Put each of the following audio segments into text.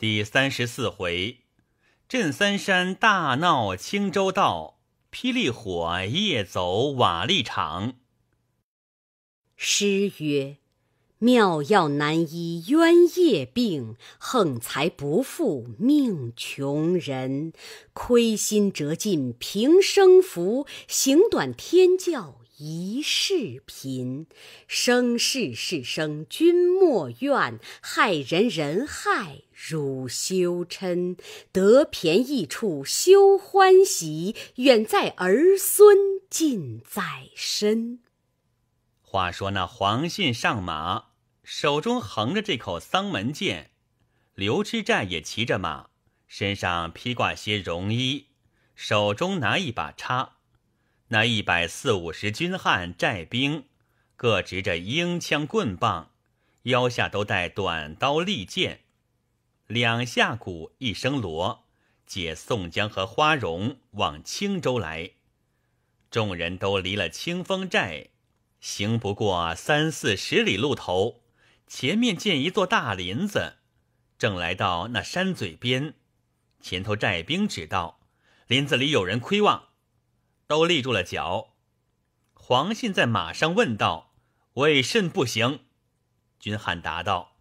第三十四回，镇三山大闹青州道，霹雳火夜走瓦砾场。诗曰：妙药难医冤业病，横财不富命穷人，亏心折尽平生福，行短天教。一世贫，生世事生，君莫怨；害人人害，汝羞嗔。得便宜处休欢喜，远在儿孙近在身。话说那黄信上马，手中横着这口丧门剑；刘知寨也骑着马，身上披挂些绒衣，手中拿一把叉。那一百四五十军汉寨兵，各执着缨枪棍棒，腰下都带短刀利剑，两下鼓一声锣，解宋江和花荣往青州来。众人都离了清风寨，行不过三四十里路头，前面见一座大林子，正来到那山嘴边，前头寨兵指道：“林子里有人窥望。”都立住了脚，黄信在马上问道：“为甚不行？”军汉答道：“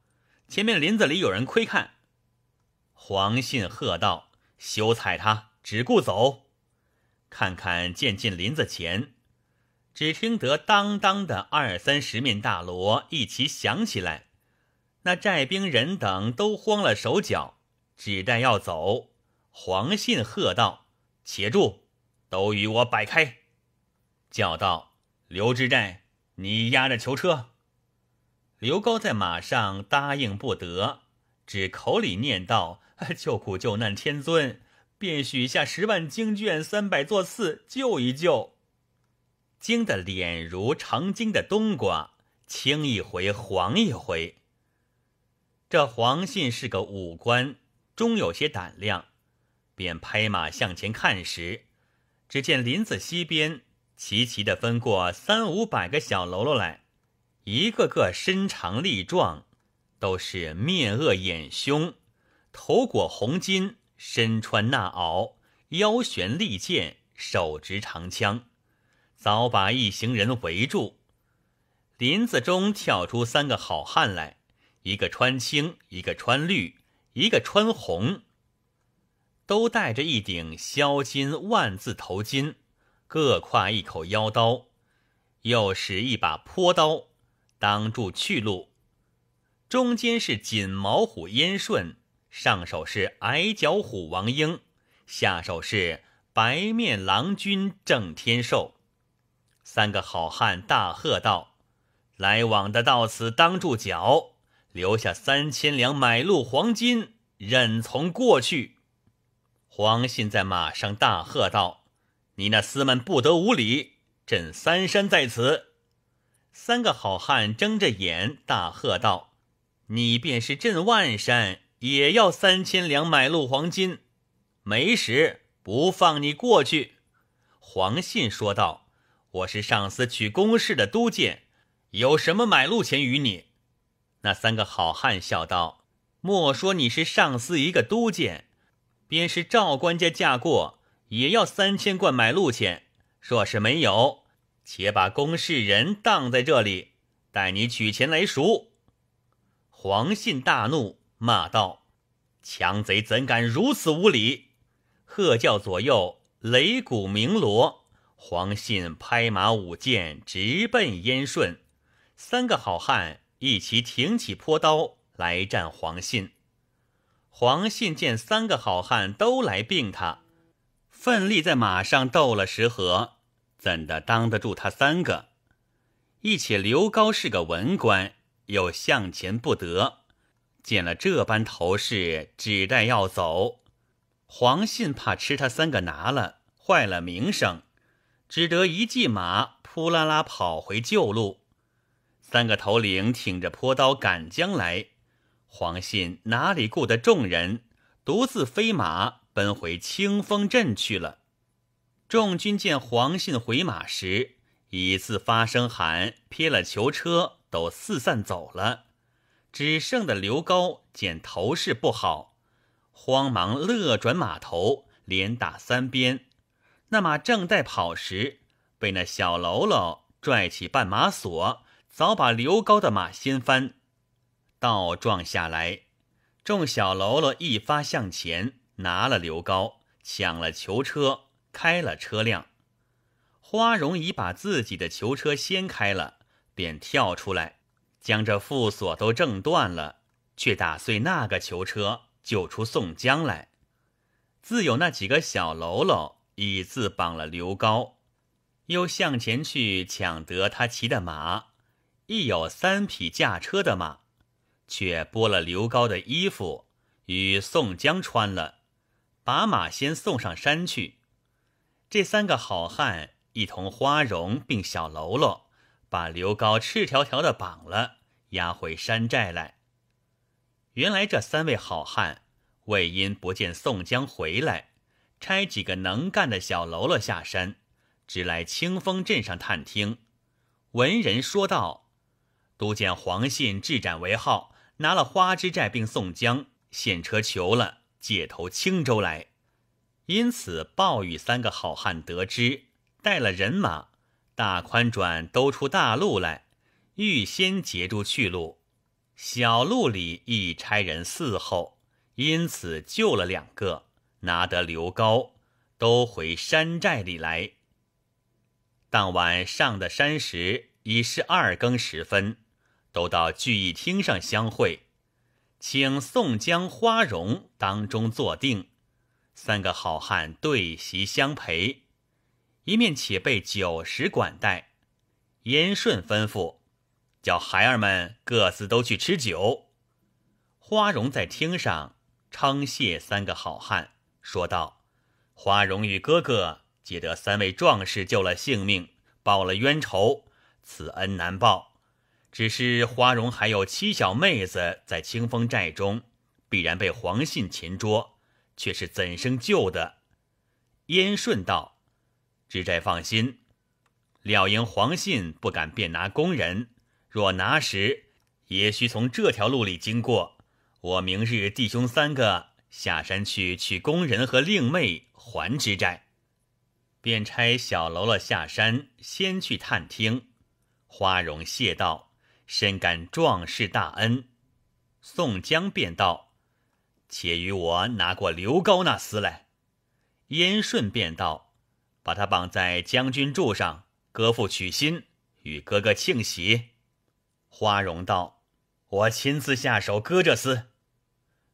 前面林子里有人窥看。”黄信喝道：“休睬他，只顾走！”看看渐近林子前，只听得当当的二三十面大锣一齐响起来，那寨兵人等都慌了手脚，只待要走。黄信喝道：“且住！”都与我摆开！叫道：“刘知寨，你押着囚车。”刘高在马上答应不得，只口里念道：“ 救苦救难天尊！”便许下十万经卷、三百座寺救一救。惊得脸如成精的冬瓜，青一回，黄一回。这黄信是个武官，终有些胆量，便拍马向前看时。只见林子西边齐齐的分过三五百个小喽啰来，一个个身长力壮，都是面恶眼凶，头裹红巾，身穿纳袄，腰悬利剑，手执长枪，早把一行人围住。林子中跳出三个好汉来，一个穿青，一个穿绿，一个穿红。都戴着一顶削金万字头巾，各挎一口腰刀，又使一把坡刀，挡住去路。中间是锦毛虎燕顺，上手是矮脚虎王英，下手是白面郎君郑天寿。三个好汉大喝道：“来往的到此当住脚，留下三千两买路黄金，任从过去。”黄信在马上大喝道：“你那厮们不得无礼！朕三山在此。”三个好汉睁着眼大喝道：“你便是镇万山，也要三千两买路黄金，没时不放你过去。”黄信说道：“我是上司取公事的都监，有什么买路钱与你？”那三个好汉笑道：“莫说你是上司一个都监。”便是赵官家嫁过，也要三千贯买路钱。若是没有，且把公事人当在这里，待你取钱来赎。黄信大怒，骂道：“强贼怎敢如此无礼！”喝叫左右擂鼓鸣锣。黄信拍马舞剑，直奔燕顺。三个好汉一齐挺起坡刀来战黄信。黄信见三个好汉都来并他，奋力在马上斗了十合，怎的当得住他三个？一且刘高是个文官，又向前不得，见了这般头势，只待要走。黄信怕吃他三个拿了，坏了名声，只得一骑马扑啦啦跑回旧路。三个头领挺着坡刀赶将来。黄信哪里顾得众人，独自飞马奔回清风镇去了。众军见黄信回马时，已自发声喊，撇了囚车，都四散走了。只剩的刘高见头势不好，慌忙勒转马头，连打三鞭。那马正在跑时，被那小喽啰拽起绊马索，早把刘高的马掀翻。倒撞下来，众小喽啰一发向前拿了刘高，抢了囚车，开了车辆。花荣已把自己的囚车掀开了，便跳出来，将这副锁都挣断了，却打碎那个囚车，救出宋江来。自有那几个小喽啰已自绑了刘高，又向前去抢得他骑的马，亦有三匹驾车的马。却剥了刘高的衣服，与宋江穿了，把马先送上山去。这三个好汉一同花荣并小喽啰，把刘高赤条条的绑了，押回山寨来。原来这三位好汉为因不见宋江回来，差几个能干的小喽啰下山，只来清风镇上探听，闻人说道：都见黄信智斩为号。拿了花之寨，并宋江现车求了，借投青州来。因此暴雨三个好汉得知，带了人马，大宽转兜出大路来，预先截住去路。小路里亦差人伺候，因此救了两个，拿得刘高，都回山寨里来。当晚上的山时，已是二更时分。都到聚义厅上相会，请宋江、花荣当中坐定，三个好汉对席相陪，一面且备酒食管待。燕顺吩咐，叫孩儿们各自都去吃酒。花荣在厅上称谢三个好汉，说道：“花荣与哥哥皆得三位壮士救了性命，报了冤仇，此恩难报。”只是花荣还有七小妹子在清风寨中，必然被黄信擒捉，却是怎生救的？燕顺道：“知寨放心，料应黄信不敢便拿工人，若拿时，也需从这条路里经过。我明日弟兄三个下山去取工人和令妹还知寨，便差小喽啰下山先去探听。”花荣谢道。深感壮士大恩，宋江便道：“且与我拿过刘高那厮来。”燕顺便道：“把他绑在将军柱上，割腹取心，与哥哥庆喜。”花荣道：“我亲自下手割这厮。”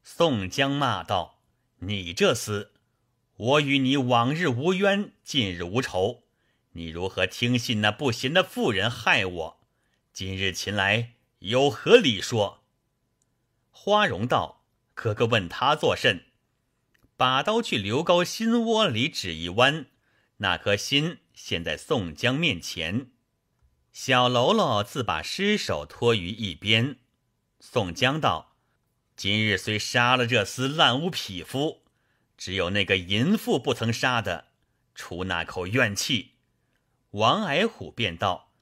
宋江骂道：“你这厮，我与你往日无冤，近日无仇，你如何听信那不贤的妇人害我？”今日擒来有何理说？花荣道：“哥哥问他作甚？”把刀去刘高心窝里指一弯，那颗心现在宋江面前。小喽啰自把尸首拖于一边。宋江道：“今日虽杀了这厮烂屋匹夫，只有那个淫妇不曾杀的，出那口怨气。”王矮虎便道：“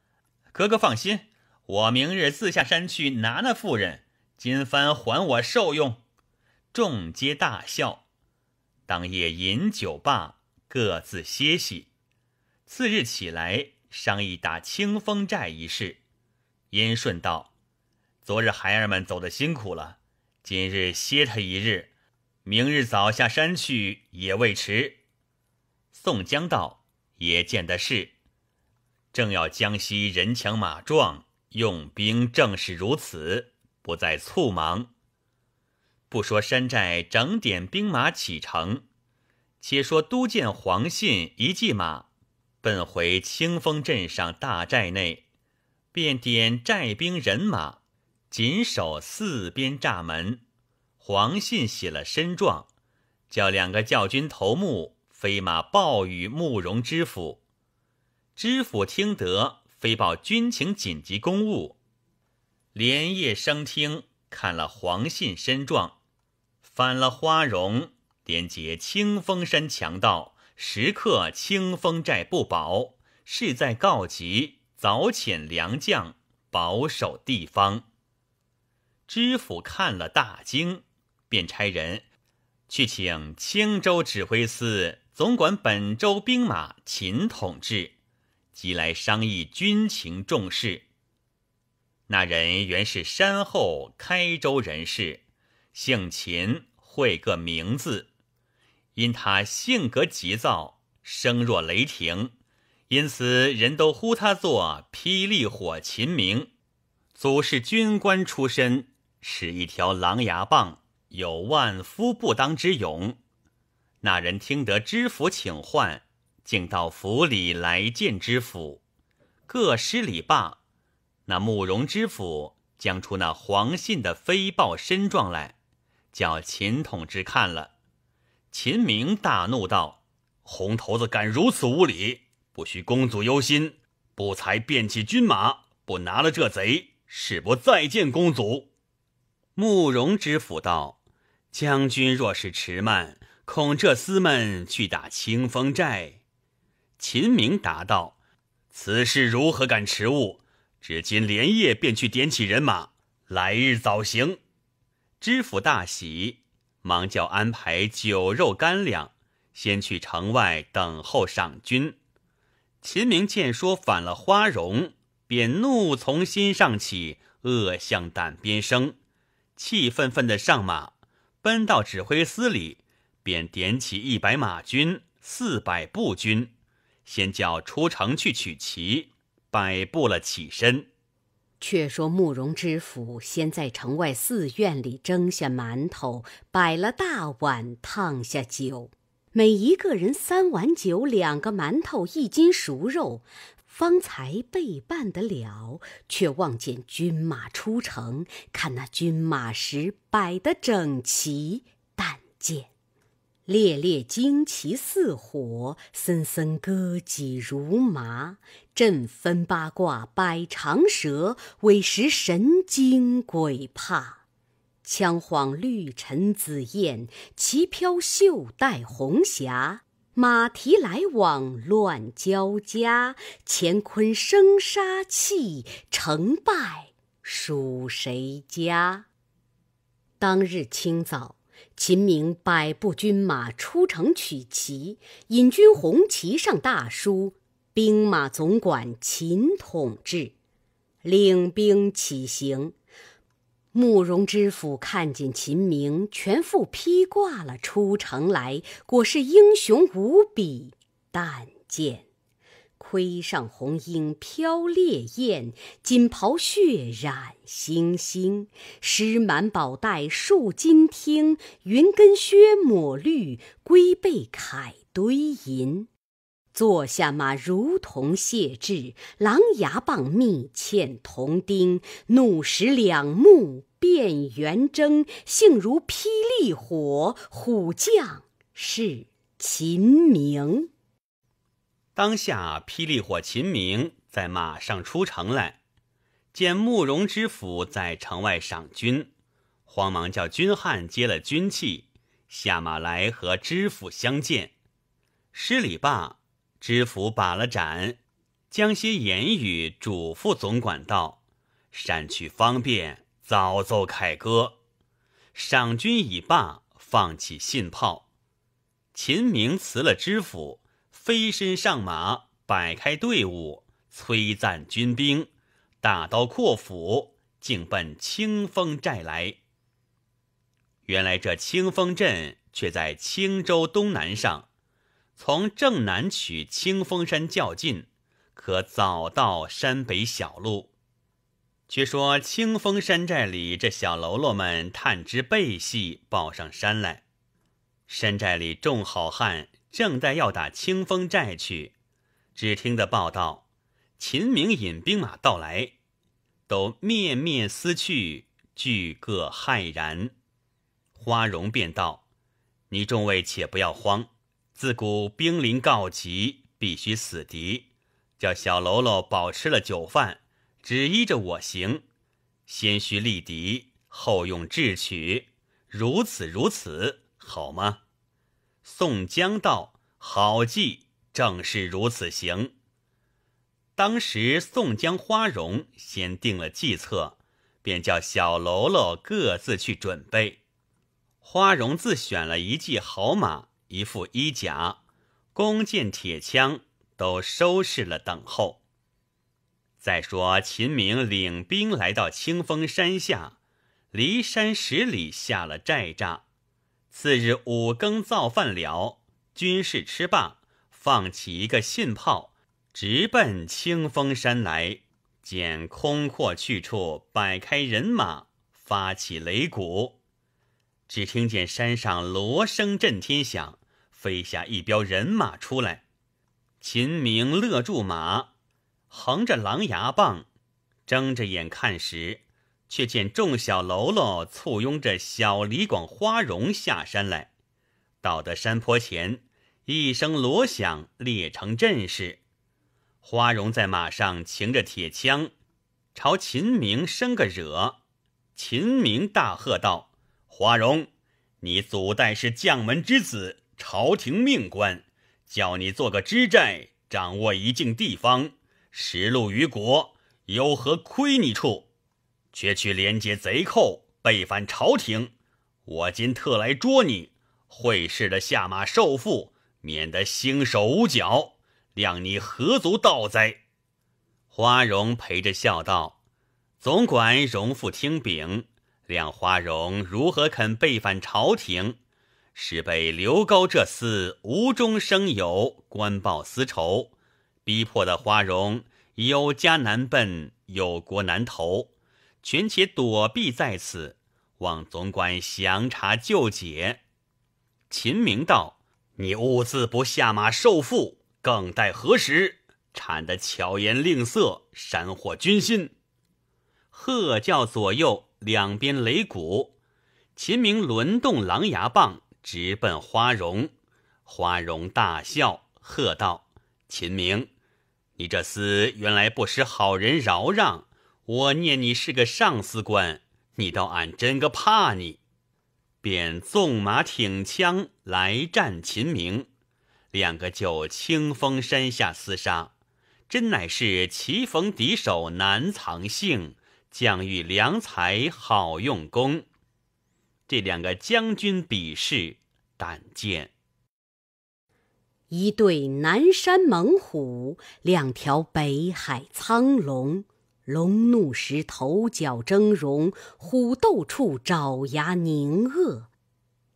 哥哥放心。”我明日自下山去拿那妇人，金帆还我受用。众皆大笑。当夜饮酒罢，各自歇息。次日起来，商议打清风寨一事。燕顺道：昨日孩儿们走的辛苦了，今日歇他一日，明日早下山去也未迟。宋江道：也见得是，正要江西人强马壮。用兵正是如此，不再匆忙。不说山寨整点兵马启程，且说都见黄信一骑马奔回清风镇上大寨内，便点寨兵人马，紧守四边栅门。黄信写了申状，叫两个教军头目飞马报与慕容知府。知府听得。飞报军情紧急，公务连夜升听看了黄信身状，反了花荣，连结清风山强盗，时刻清风寨不保，势在告急，早遣良将保守地方。知府看了大惊，便差人去请青州指挥司总管本州兵马秦统治。即来商议军情重事。那人原是山后开州人士，姓秦，讳个名字。因他性格急躁，声若雷霆，因此人都呼他做霹雳火秦明。祖是军官出身，使一条狼牙棒，有万夫不当之勇。那人听得知府请唤。竟到府里来见知府，各施礼罢。那慕容知府将出那黄信的飞报身状来，叫秦统之看了。秦明大怒道：“红头子敢如此无礼！不需公祖忧心，不才便起军马，不拿了这贼，誓不再见公祖。”慕容知府道：“将军若是迟慢，恐这厮们去打清风寨。”秦明答道：“此事如何敢迟误？只今连夜便去点起人马，来日早行。”知府大喜，忙叫安排酒肉干粮，先去城外等候赏军。秦明见说反了花荣，便怒从心上起，恶向胆边生，气愤愤的上马，奔到指挥司里，便点起一百马军，四百步军。先叫出城去取旗，摆布了起身。却说慕容知府先在城外寺院里蒸下馒头，摆了大碗，烫下酒，每一个人三碗酒，两个馒头，一斤熟肉，方才备办得了。却望见军马出城，看那军马时摆得整齐，但见。烈烈旌旗似火，森森戈戟如麻。阵分八卦，百长蛇，委实神惊鬼怕。枪晃绿尘紫焰，旗飘袖带红霞。马蹄来往乱交加，乾坤生杀气，成败属谁家？当日清早。秦明百步军马出城取旗，引军红旗上大书“兵马总管秦统制”，领兵起行。慕容知府看见秦明全副披挂了出城来，果是英雄无比，但见。盔上红缨飘烈焰，锦袍血染星星。诗满宝袋数金听，云根靴抹绿，龟背铠堆银。坐下马如同谢志，狼牙棒密嵌铜钉。怒时两目变圆睁，性如霹雳火。虎将是秦明。当下，霹雳火秦明在马上出城来，见慕容知府在城外赏军，慌忙叫军汉接了军器，下马来和知府相见，施礼罢。知府把了盏，将些言语嘱咐总管道：“善去方便，早奏凯歌。”赏军已罢，放起信炮。秦明辞了知府。飞身上马，摆开队伍，催赞军兵，大刀阔斧，竟奔清风寨来。原来这清风镇却在青州东南上，从正南取清风山较近，可早到山北小路。却说清风山寨里这小喽啰们探知背隙，报上山来。山寨里众好汉。正在要打清风寨去，只听得报道，秦明引兵马到来，都面面思去，俱各骇然。花荣便道：“你众位且不要慌，自古兵临告急，必须死敌。叫小喽啰保持了酒饭，只依着我行，先须力敌，后用智取。如此如此，好吗？”宋江道：“好计，正是如此行。”当时，宋江、花荣先定了计策，便叫小喽啰各自去准备。花荣自选了一骑好马，一副衣甲，弓箭、铁枪都收拾了，等候。再说，秦明领兵来到清风山下，离山十里，下了寨栅。次日五更造饭了，军士吃罢，放起一个信炮，直奔清风山来。见空阔去处，摆开人马，发起擂鼓。只听见山上锣声震天响，飞下一彪人马出来。秦明勒住马，横着狼牙棒，睁着眼看时。却见众小喽啰簇拥着小李广花荣下山来，到得山坡前，一声锣响，列成阵势。花荣在马上擎着铁枪，朝秦明生个惹。秦明大喝道：“花荣，你祖代是将门之子，朝廷命官，叫你做个知寨，掌握一境地方，实录于国，有何亏你处？”却去连接贼寇，背反朝廷。我今特来捉你，会试的下马受缚，免得腥手无脚。量你何足道哉！花荣陪着笑道：“总管荣父听禀，量花荣如何肯背反朝廷？是被刘高这厮无中生有，官报私仇，逼迫的花荣有家难奔，有国难投。”群且躲避在此，望总管详查救解。秦明道：“你兀自不下马受缚，更待何时？产得巧言令色，煽惑军心。”喝教左右两边擂鼓，秦明轮动狼牙棒，直奔花荣。花荣大笑，喝道：“秦明，你这厮原来不识好人饶让。”我念你是个上司官，你倒俺真个怕你，便纵马挺枪来战秦明，两个就清风山下厮杀，真乃是棋逢敌手难藏性，将遇良才好用功。这两个将军比试，但见一对南山猛虎，两条北海苍龙。龙怒时头角峥嵘，虎斗处爪牙狞恶。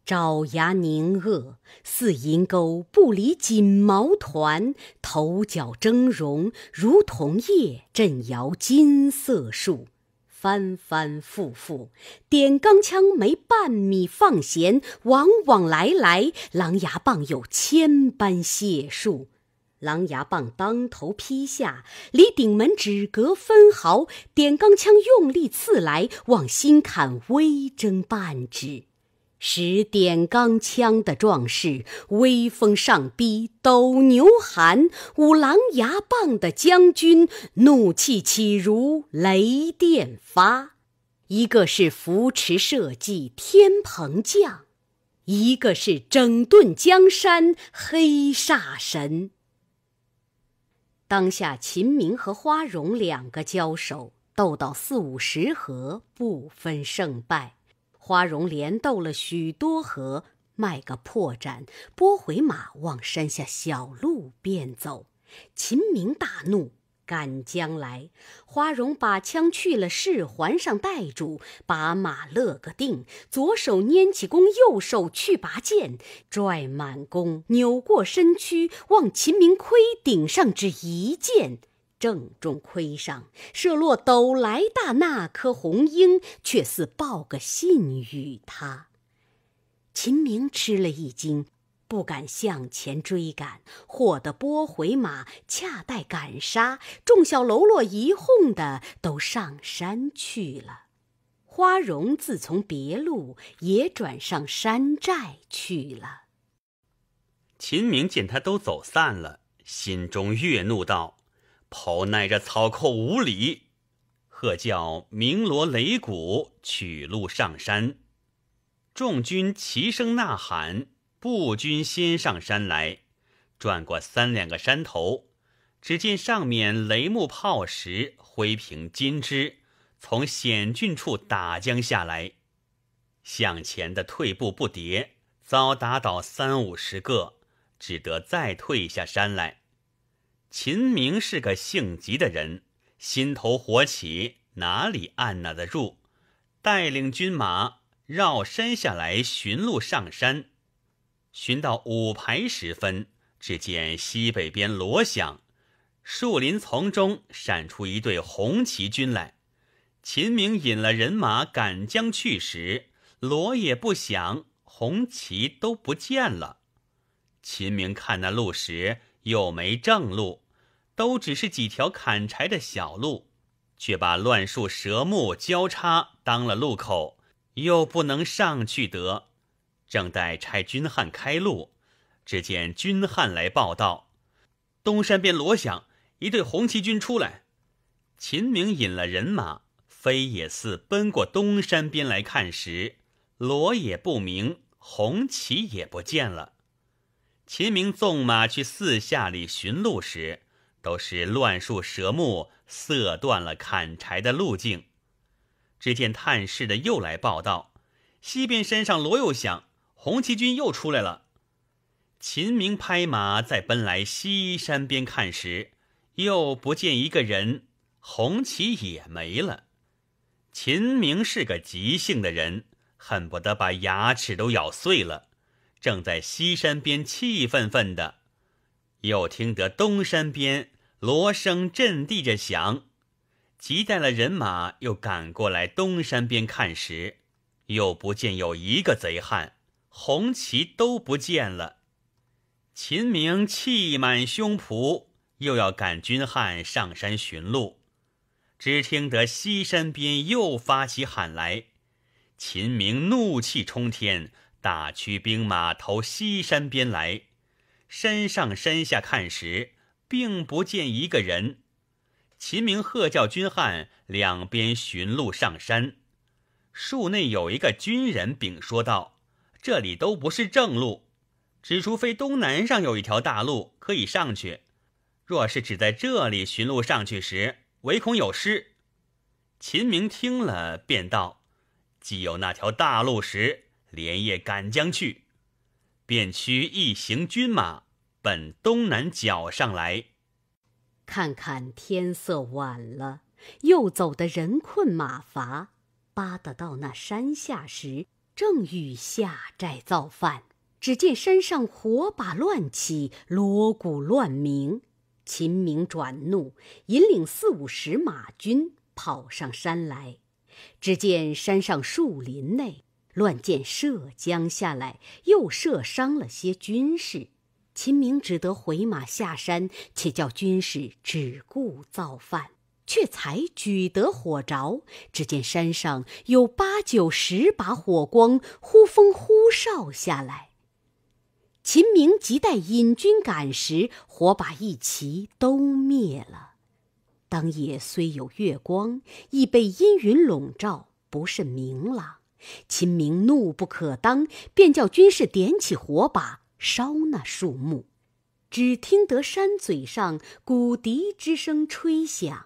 爪牙狞恶，似银钩不离锦毛团。头角峥嵘，如同夜震摇金色树。翻翻覆覆，点钢枪没半米放弦。往往来来，狼牙棒有千般解数。狼牙棒当头劈下，离顶门只隔分毫；点钢枪用力刺来，往心坎微征半指。使点钢枪的壮士威风上逼斗牛寒，舞狼牙棒的将军怒气起如雷电发。一个是扶持社稷天蓬将，一个是整顿江山黑煞神。当下秦明和花荣两个交手，斗到四五十合，不分胜败。花荣连斗了许多合，卖个破绽，拨回马往山下小路便走。秦明大怒。赶将来，花荣把枪去了势，还上带住，把马勒个定，左手拈起弓，右手去拔剑，拽满弓，扭过身躯，望秦明盔顶上只一箭，正中盔上，射落斗来大那颗红缨，却似报个信与他。秦明吃了一惊。不敢向前追赶，获得拨回马，恰待赶杀，众小喽啰一哄的都上山去了。花荣自从别路也转上山寨去了。秦明见他都走散了，心中越怒，道：“跑耐这草寇无礼！”喝叫鸣锣擂鼓，取路上山。众军齐声呐喊。步军先上山来，转过三两个山头，只见上面雷木炮石、灰平金枝从险峻处打将下来，向前的退步不迭，遭打倒三五十个，只得再退下山来。秦明是个性急的人，心头火起，哪里按捺得住，带领军马绕山下来寻路上山。寻到五排时分，只见西北边锣响，树林丛中闪出一队红旗军来。秦明引了人马赶将去时，锣也不响，红旗都不见了。秦明看那路时，又没正路，都只是几条砍柴的小路，却把乱树蛇木交叉当了路口，又不能上去得。正待差军汉开路，只见军汉来报道：东山边锣响，一队红旗军出来。秦明引了人马，飞也似奔过东山边来看时，锣也不鸣，红旗也不见了。秦明纵马去四下里寻路时，都是乱树蛇木，色断了砍柴的路径。只见探视的又来报道：西边山上锣又响。红旗军又出来了，秦明拍马在奔来西山边看时，又不见一个人，红旗也没了。秦明是个急性的人，恨不得把牙齿都咬碎了，正在西山边气愤愤的，又听得东山边锣声震地着响，急带了人马又赶过来东山边看时，又不见有一个贼汉。红旗都不见了，秦明气满胸脯，又要赶军汉上山寻路。只听得西山边又发起喊来，秦明怒气冲天，大驱兵马投西山边来。山上山下看时，并不见一个人。秦明喝叫军汉两边寻路上山。树内有一个军人禀说道。这里都不是正路，只除非东南上有一条大路可以上去。若是只在这里寻路上去时，唯恐有失。秦明听了，便道：“既有那条大路时，连夜赶将去，便驱一行军马，奔东南角上来。”看看天色晚了，又走的人困马乏，巴得到那山下时。正欲下寨造饭，只见山上火把乱起，锣鼓乱鸣。秦明转怒，引领四五十马军跑上山来。只见山上树林内乱箭射将下来，又射伤了些军士。秦明只得回马下山，且叫军士只顾造饭。却才举得火着，只见山上有八九十把火光，忽风忽哨下来。秦明急待引军赶时，火把一齐都灭了。当夜虽有月光，亦被阴云笼罩，不甚明朗。秦明怒不可当，便叫军士点起火把，烧那树木。只听得山嘴上鼓笛之声吹响。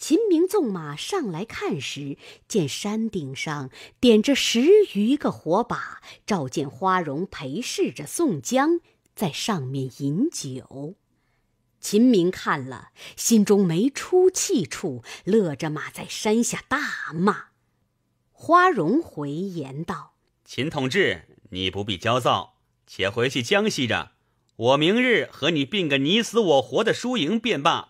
秦明纵马上来看时，见山顶上点着十余个火把，照见花荣陪侍着宋江在上面饮酒。秦明看了，心中没出气处，乐着马在山下大骂。花荣回言道：“秦同志，你不必焦躁，且回去江西着，我明日和你并个你死我活的输赢便罢。”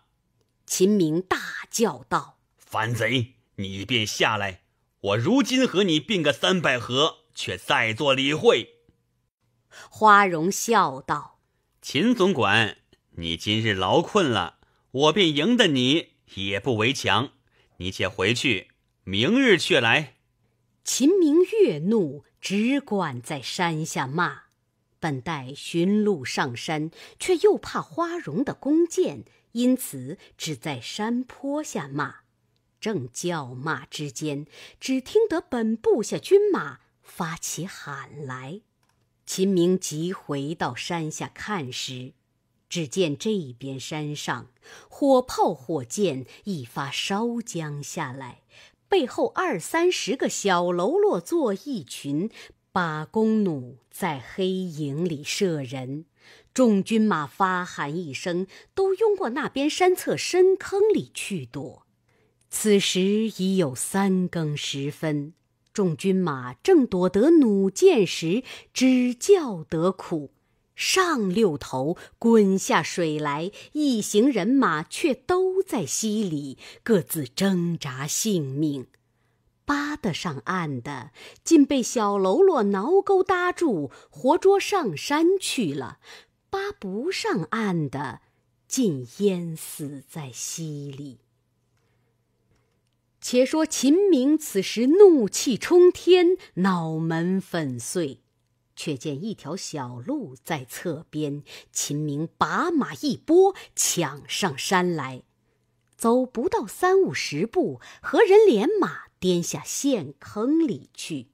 秦明大叫道：“反贼，你便下来！我如今和你并个三百合，却再做理会。”花荣笑道：“秦总管，你今日劳困了，我便赢得你，也不为强。你且回去，明日却来。”秦明越怒，只管在山下骂。本待寻路上山，却又怕花荣的弓箭。因此只在山坡下骂，正叫骂之间，只听得本部下军马发起喊来。秦明急回到山下看时，只见这边山上火炮火箭一发烧将下来，背后二三十个小喽啰坐一群，把弓弩在黑影里射人。众军马发喊一声，都拥过那边山侧深坑里去躲。此时已有三更时分，众军马正躲得弩箭时，只叫得苦。上六头滚下水来，一行人马却都在溪里各自挣扎性命。扒得上岸的，竟被小喽啰挠钩搭住，活捉上山去了。扒不上岸的，尽淹死在溪里。且说秦明此时怒气冲天，脑门粉碎，却见一条小路在侧边。秦明把马一拨，抢上山来，走不到三五十步，何人连马颠下陷坑里去。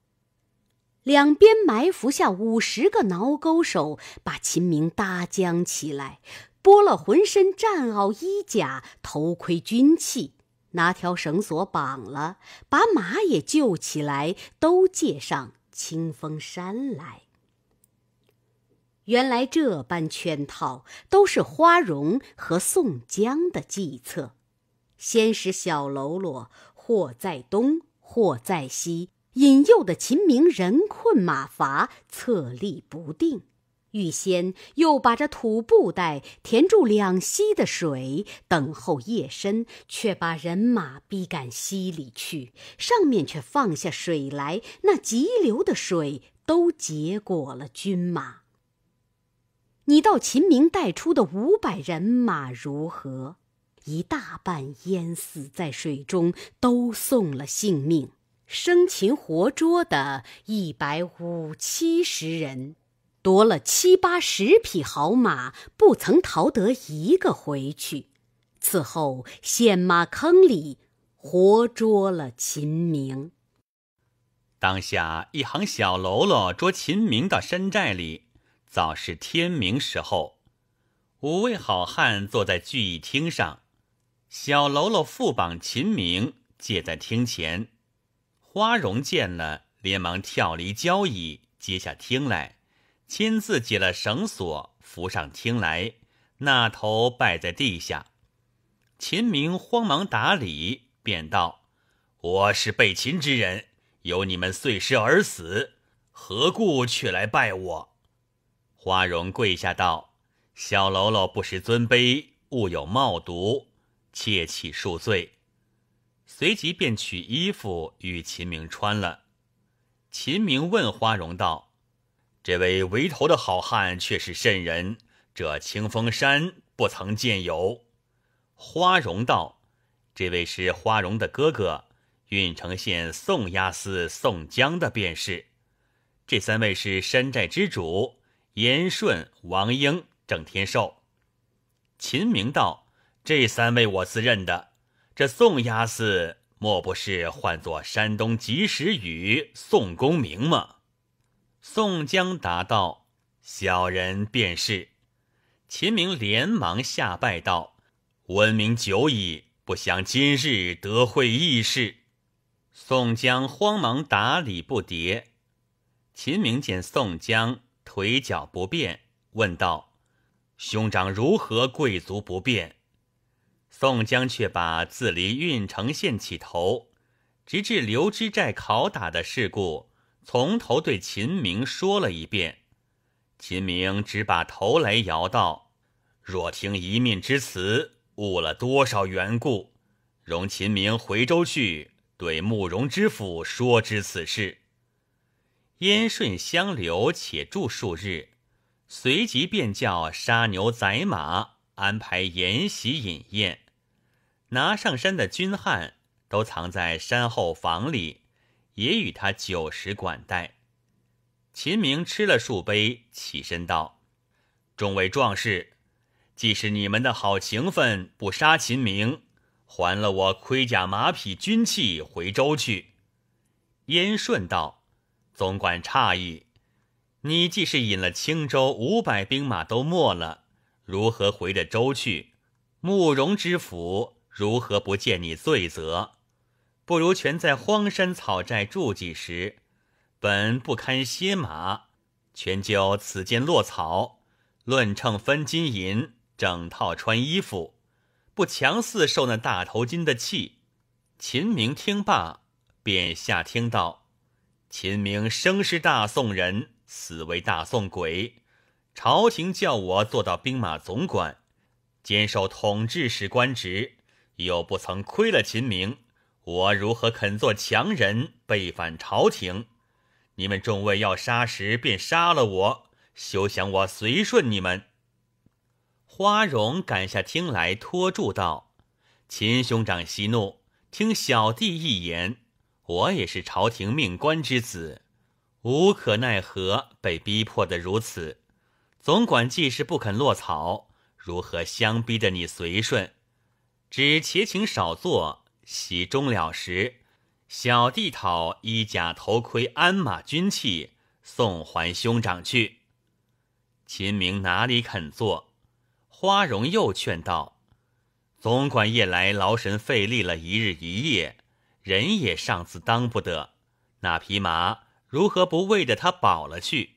两边埋伏下五十个挠钩手，把秦明搭将起来，剥了浑身战袄衣甲、头盔军器，拿条绳索绑了，把马也救起来，都借上清风山来。原来这般圈套都是花荣和宋江的计策，先使小喽啰或在东，或在西。引诱的秦明人困马乏，侧立不定。预先又把这土布袋填住两溪的水，等候夜深，却把人马逼赶溪里去。上面却放下水来，那急流的水都结果了军马。你到秦明带出的五百人马如何？一大半淹死在水中，都送了性命。生擒活捉的一百五七十人，夺了七八十匹好马，不曾逃得一个回去。此后陷马坑里，活捉了秦明。当下一行小喽啰捉秦明到山寨里，早是天明时候。五位好汉坐在聚义厅上，小喽啰缚绑秦明，借在厅前。花荣见了，连忙跳离交椅，接下厅来，亲自解了绳索，扶上厅来。那头拜在地下。秦明慌忙打礼，便道：“我是被擒之人，有你们碎尸而死，何故却来拜我？”花荣跪下道：“小喽啰不识尊卑，勿有冒渎，切起恕罪。”随即便取衣服与秦明穿了。秦明问花荣道：“这位围头的好汉却是甚人？这清风山不曾见有。”花荣道：“这位是花荣的哥哥，郓城县宋押司宋江的便是。这三位是山寨之主，燕顺、王英、郑天寿。”秦明道：“这三位我自认的。”这宋押司莫不是唤作山东及时雨宋公明吗？宋江答道：“小人便是。”秦明连忙下拜道：“闻名久矣，不想今日得会义士。”宋江慌忙打理不迭。秦明见宋江腿脚不便，问道：“兄长如何贵族不便？”宋江却把自离郓城县起头，直至刘知寨拷打的事故，从头对秦明说了一遍。秦明只把头来摇道：“若听一面之词，误了多少缘故？容秦明回州去，对慕容知府说知此事。燕顺相留，且住数日，随即便叫杀牛宰马，安排筵席饮宴。”拿上山的军汉都藏在山后房里，也与他酒食管待。秦明吃了数杯，起身道：“众位壮士，既是你们的好情分，不杀秦明，还了我盔甲、马匹、军器，回州去。”燕顺道：“总管诧异，你既是引了青州五百兵马都没了，如何回得州去？”慕容知府。如何不见你罪责？不如全在荒山草寨住几时。本不堪歇马，全就此间落草。论秤分金银，整套穿衣服，不强似受那大头巾的气。秦明听罢，便下听道：“秦明生是大宋人，死为大宋鬼。朝廷叫我做到兵马总管，坚守统治使官职。”又不曾亏了秦明，我如何肯做强人背反朝廷？你们众位要杀时便杀了我，休想我随顺你们。花荣赶下厅来，托住道：“秦兄长息怒，听小弟一言。我也是朝廷命官之子，无可奈何，被逼迫的如此。总管既是不肯落草，如何相逼的你随顺？”只且请少坐，喜终了时，小弟讨衣甲头盔鞍马军器送还兄长去。秦明哪里肯坐？花荣又劝道：“总管夜来劳神费力了一日一夜，人也上次当不得，那匹马如何不喂得他饱了去？”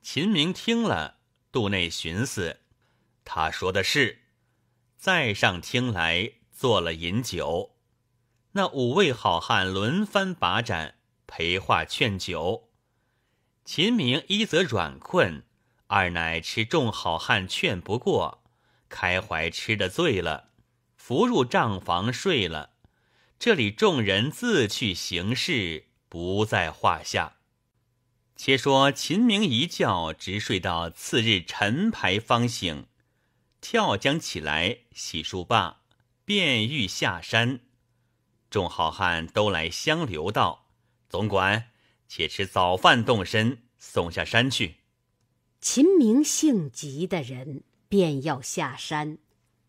秦明听了，肚内寻思：“他说的是。”再上厅来做了饮酒，那五位好汉轮番把盏陪话劝酒。秦明一则软困，二乃吃众好汉劝不过，开怀吃的醉了，扶入帐房睡了。这里众人自去行事，不在话下。且说秦明一觉，直睡到次日晨牌方醒。跳将起来，洗漱罢，便欲下山。众好汉都来相留道：“总管，且吃早饭，动身送下山去。”秦明性急的人，便要下山。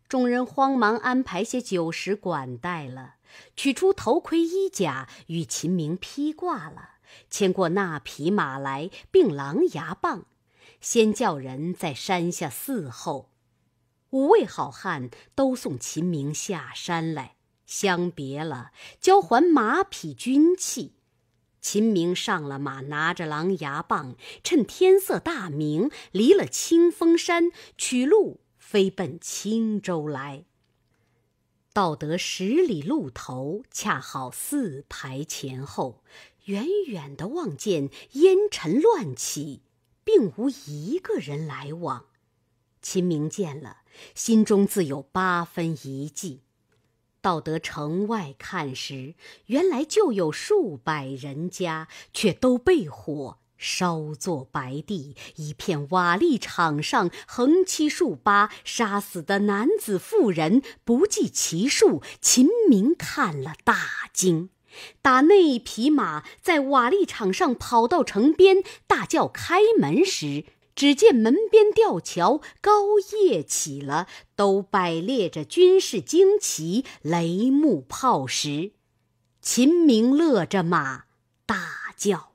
众人慌忙安排些酒食管待了，取出头盔衣甲与秦明披挂了，牵过那匹马来，并狼牙棒，先叫人在山下伺候。五位好汉都送秦明下山来，相别了，交还马匹军器。秦明上了马，拿着狼牙棒，趁天色大明，离了清风山，取路飞奔青州来。到得十里路头，恰好四排前后，远远的望见烟尘乱起，并无一个人来往。秦明见了。心中自有八分遗迹。到得城外看时，原来就有数百人家，却都被火烧作白地一片瓦砾场，上横七竖八杀死的男子妇人不计其数。秦明看了大惊，打那匹马在瓦砾场上跑到城边，大叫开门时。只见门边吊桥高夜起了，都摆列着军事旌旗、雷木炮石。秦明勒着马，大叫：“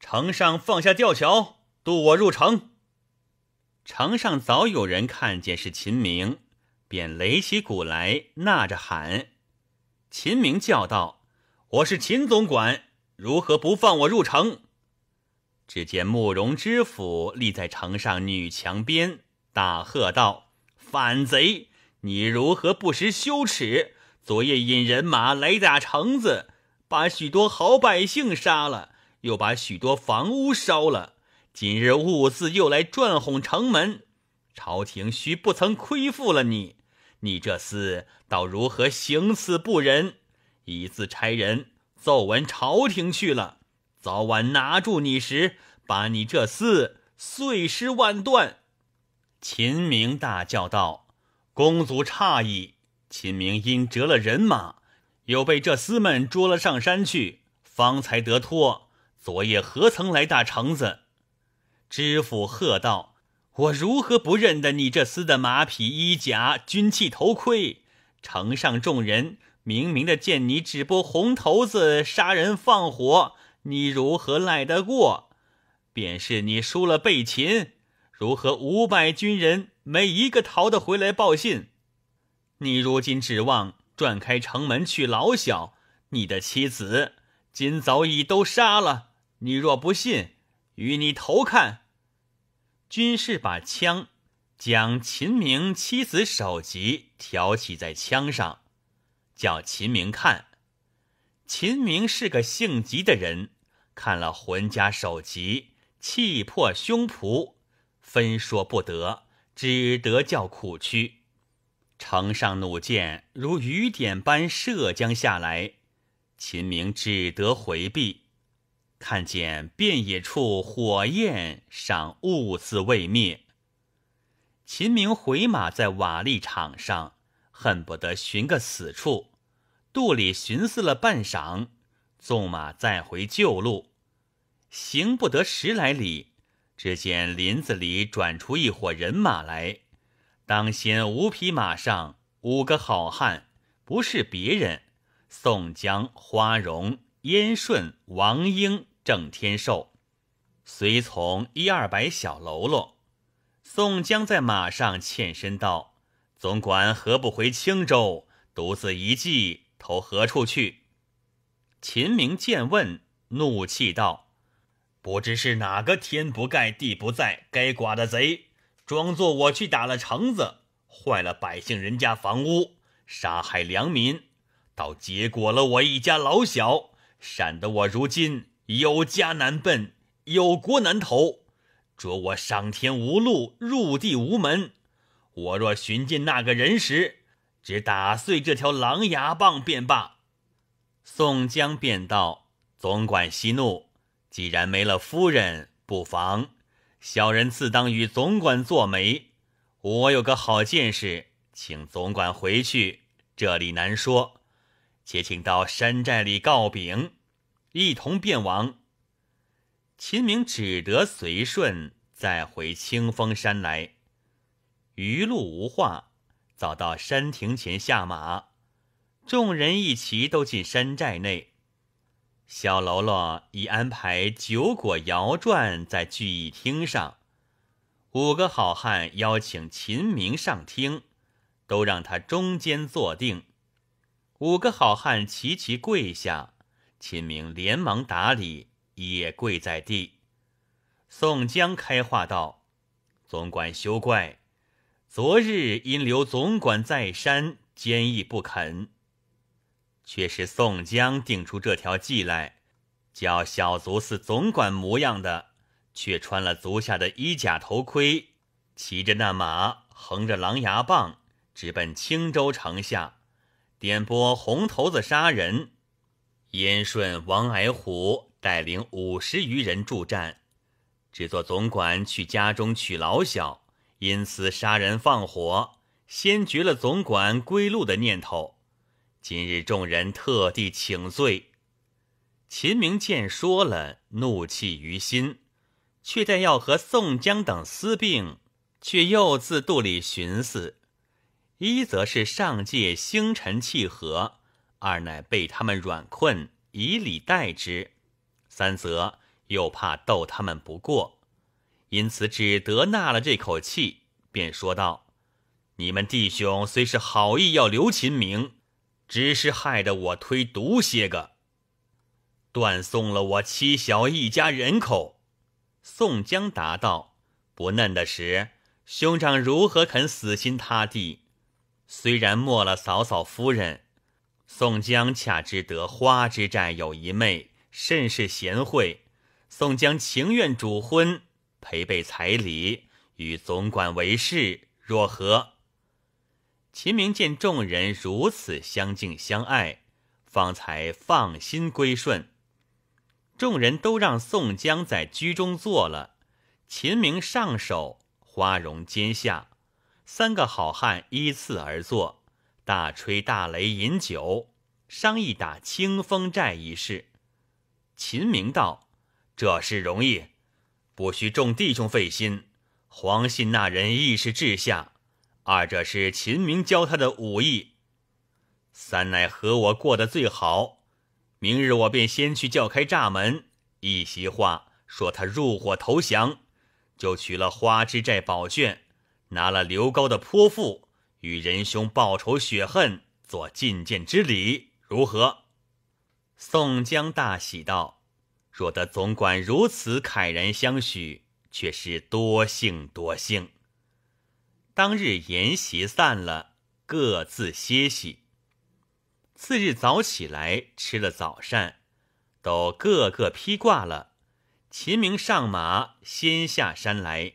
城上放下吊桥，渡我入城！”城上早有人看见是秦明，便擂起鼓来，呐着喊。秦明叫道：“我是秦总管，如何不放我入城？”只见慕容知府立在城上女墙边，大喝道：“反贼，你如何不识羞耻？昨夜引人马来打城子，把许多好百姓杀了，又把许多房屋烧了。今日兀自又来转哄城门，朝廷须不曾亏负了你。你这厮倒如何行此不仁？一自差人奏闻朝廷去了。”早晚拿住你时，把你这厮碎尸万段！”秦明大叫道：“公族诧异，秦明因折了人马，又被这厮们捉了上山去，方才得脱。昨夜何曾来大城子？”知府喝道：“我如何不认得你这厮的马匹、衣甲、军器、头盔？城上众人明明的见你，只拨红头子杀人放火。”你如何赖得过？便是你输了被擒，如何五百军人没一个逃得回来报信？你如今指望转开城门去老小？你的妻子今早已都杀了。你若不信，与你头看。军士把枪将秦明妻子首级挑起在枪上，叫秦明看。秦明是个性急的人。看了浑家首级，气破胸脯，分说不得，只得叫苦屈。城上弩箭如雨点般射将下来，秦明只得回避。看见遍野处火焰尚兀自未灭，秦明回马在瓦砾场上，恨不得寻个死处。肚里寻思了半晌。纵马再回旧路，行不得十来里，只见林子里转出一伙人马来。当先五匹马上五个好汉，不是别人，宋江、花荣、燕顺、王英、郑天寿，随从一二百小喽啰。宋江在马上欠身道：“总管何不回青州，独自一计投何处去？”秦明见问，怒气道：“不知是哪个天不盖地不在该剐的贼，装作我去打了橙子，坏了百姓人家房屋，杀害良民，倒结果了我一家老小，闪得我如今有家难奔，有国难投，着我上天无路，入地无门。我若寻见那个人时，只打碎这条狼牙棒便罢。”宋江便道：“总管息怒，既然没了夫人，不妨。小人自当与总管做媒。我有个好见识，请总管回去，这里难说，且请到山寨里告禀，一同便往。”秦明只得随顺，再回清风山来。余路无话，早到山亭前下马。众人一齐都进山寨内，小喽啰已安排酒果摇转在聚义厅上。五个好汉邀请秦明上厅，都让他中间坐定。五个好汉齐齐跪下，秦明连忙打礼，也跪在地。宋江开话道：“总管休怪，昨日因刘总管在山，坚毅不肯。”却是宋江定出这条计来，叫小卒似总管模样的，却穿了足下的衣甲头盔，骑着那马，横着狼牙棒，直奔青州城下，点拨红头子杀人。燕顺、王矮虎带领五十余人助战，只做总管去家中取老小，因此杀人放火，先绝了总管归路的念头。今日众人特地请罪，秦明见说了，怒气于心，却待要和宋江等私并，却又自肚里寻思：一则是上界星辰契合，二乃被他们软困，以礼待之；三则又怕斗他们不过，因此只得纳了这口气，便说道：“你们弟兄虽是好意要留秦明。”只是害得我推毒些个，断送了我妻小一家人口。宋江答道：“不嫩的时，兄长如何肯死心塌地？虽然没了嫂嫂夫人，宋江恰知得花之寨有一妹，甚是贤惠。宋江情愿主婚，陪备彩礼，与总管为事，若何？”秦明见众人如此相敬相爱，方才放心归顺。众人都让宋江在居中坐了，秦明上手，花荣肩下，三个好汉依次而坐，大吹大擂，饮酒商议打清风寨一事。秦明道：“这事容易，不需众弟兄费心。黄信那人亦是志下。”二者是秦明教他的武艺，三乃和我过得最好。明日我便先去叫开闸门，一席话说他入伙投降，就取了花之寨宝卷，拿了刘高的泼妇，与仁兄报仇雪恨，做觐见之礼，如何？宋江大喜道：“若得总管如此慨然相许，却是多幸多幸。”当日筵席散了，各自歇息。次日早起来吃了早膳，都各个披挂了。秦明上马，先下山来，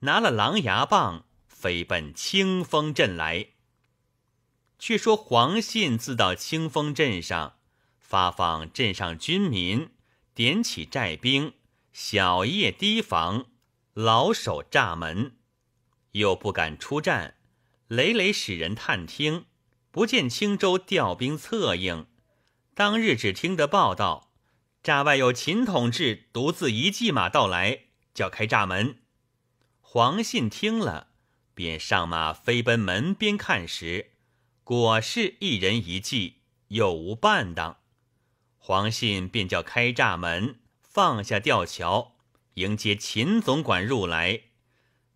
拿了狼牙棒，飞奔清风镇来。却说黄信自到清风镇上，发放镇上军民，点起寨兵，小夜提防，老守闸门。又不敢出战，累累使人探听，不见青州调兵策应。当日只听得报道，寨外有秦统制独自一骑马到来，叫开闸门。黄信听了，便上马飞奔门边看时，果是一人一骑，又无伴当。黄信便叫开闸门，放下吊桥，迎接秦总管入来。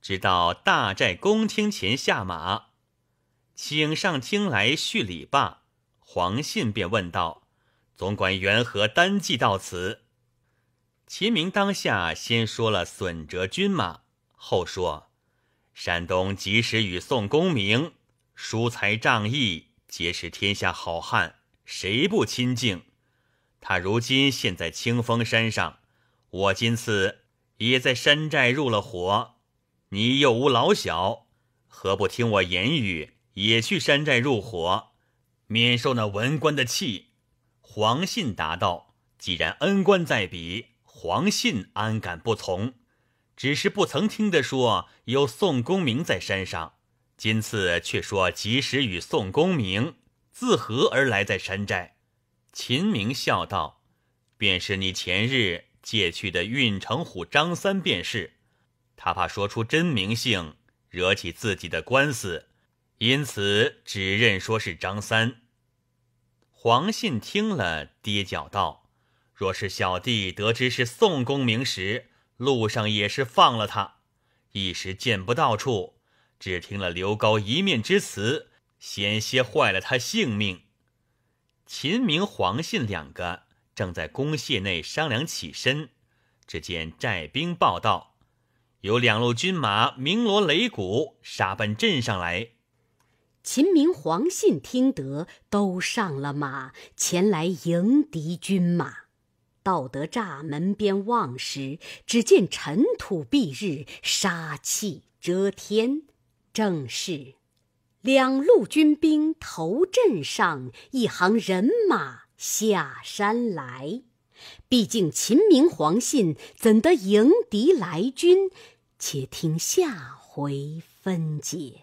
直到大寨公厅前下马，请上厅来叙礼罢。黄信便问道：“总管缘何单骑到此？”秦明当下先说了损折军马，后说：“山东及时与宋公明，疏财仗义，结识天下好汉，谁不亲近？他如今现在清风山上，我今次也在山寨入了伙。”你又无老小，何不听我言语，也去山寨入伙，免受那文官的气？黄信答道：“既然恩官在彼，黄信安敢不从？只是不曾听得说有宋公明在山上，今次却说及时与宋公明自何而来在山寨？”秦明笑道：“便是你前日借去的运城虎张三便是。”他怕说出真名姓，惹起自己的官司，因此只认说是张三。黄信听了，跌脚道：“若是小弟得知是宋公明时，路上也是放了他。一时见不到处，只听了刘高一面之词，险些坏了他性命。”秦明、黄信两个正在公廨内商量起身，只见寨兵报道。有两路军马鸣锣擂鼓杀奔镇上来，秦明、黄信听得，都上了马前来迎敌军马。到得栅门边望时，只见尘土蔽日，杀气遮天，正是两路军兵头阵上一行人马下山来。毕竟秦明、黄信怎得迎敌来军？且听下回分解。